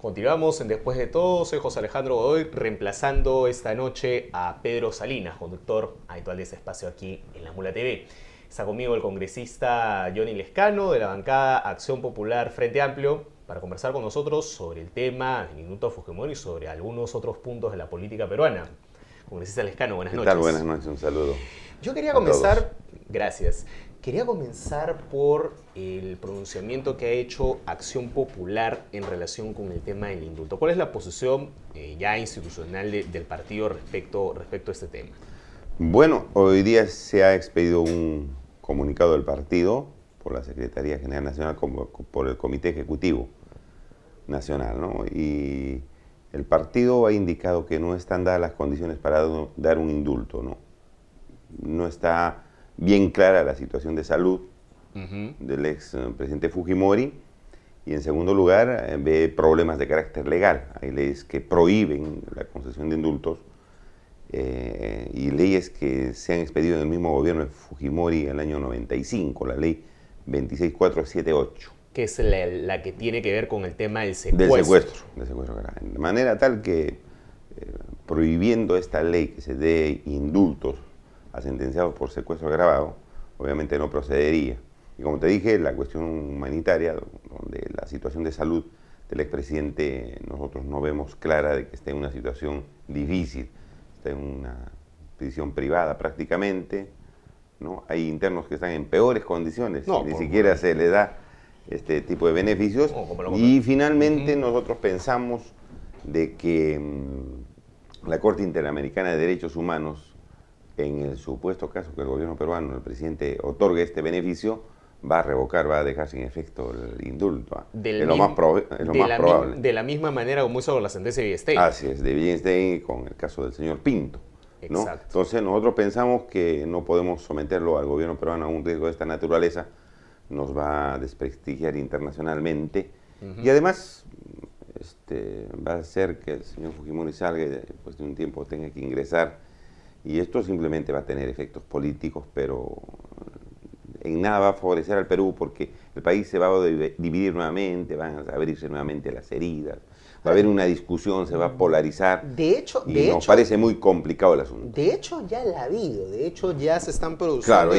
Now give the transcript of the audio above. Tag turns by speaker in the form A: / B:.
A: Continuamos en Después de todo, soy José Alejandro Godoy, reemplazando esta noche a Pedro Salinas, conductor habitual de ese espacio aquí en La Mula TV. Está conmigo el congresista Johnny Lescano de la bancada Acción Popular Frente Amplio para conversar con nosotros sobre el tema del Minuto Fujimori y sobre algunos otros puntos de la política peruana. Congresista Lescano, buenas noches.
B: Buenas noches, un saludo.
A: Yo quería comenzar, gracias. Quería comenzar por el pronunciamiento que ha hecho Acción Popular en relación con el tema del indulto. ¿Cuál es la posición eh, ya institucional del partido respecto, respecto a este tema?
B: Bueno, hoy día se ha expedido un comunicado del partido por la Secretaría General Nacional, por el Comité Ejecutivo Nacional, ¿no? Y el partido ha indicado que no están dadas las condiciones para dar un indulto, ¿no? No está bien clara la situación de salud del ex eh, presidente Fujimori y en segundo lugar eh, ve problemas de carácter legal. Hay leyes que prohíben la concesión de indultos eh, y leyes que se han expedido en el mismo gobierno de Fujimori en el año 95, la ley 26478.
A: Que es la, que tiene que ver con el tema del secuestro.
B: secuestro, De manera tal que prohibiendo esta ley que se dé indultos a sentenciado por secuestro agravado, obviamente no procedería. Y como te dije, la cuestión humanitaria, donde la situación de salud del expresidente nosotros no vemos clara de que esté en una situación difícil, está en una prisión privada prácticamente, ¿no? Hay internos que están en peores condiciones, ni siquiera se le da este tipo de beneficios. y finalmente nosotros pensamos de que mm, la Corte Interamericana de Derechos Humanos en el supuesto caso que el gobierno peruano, el presidente, otorgue este beneficio, va a revocar, va a dejar sin efecto el indulto. es lo más, probable.
A: De la misma manera como hizo la ascendencia de Billenstein Así
B: es, de Billenstein con el caso del señor Pinto. Entonces nosotros pensamos que no podemos someterlo al gobierno peruano a un riesgo de esta naturaleza, nos va a desprestigiar internacionalmente y además este, va a ser que el señor Fujimori salga y después de un tiempo tenga que ingresar y esto simplemente va a tener efectos políticos, pero en nada va a favorecer al Perú porque el país se va a dividir nuevamente, van a abrirse nuevamente las heridas, va a haber una discusión, se va a polarizar. De hecho, nos parece muy complicado el asunto.
A: De hecho, ya la ha habido, de hecho, ya se están produciendo.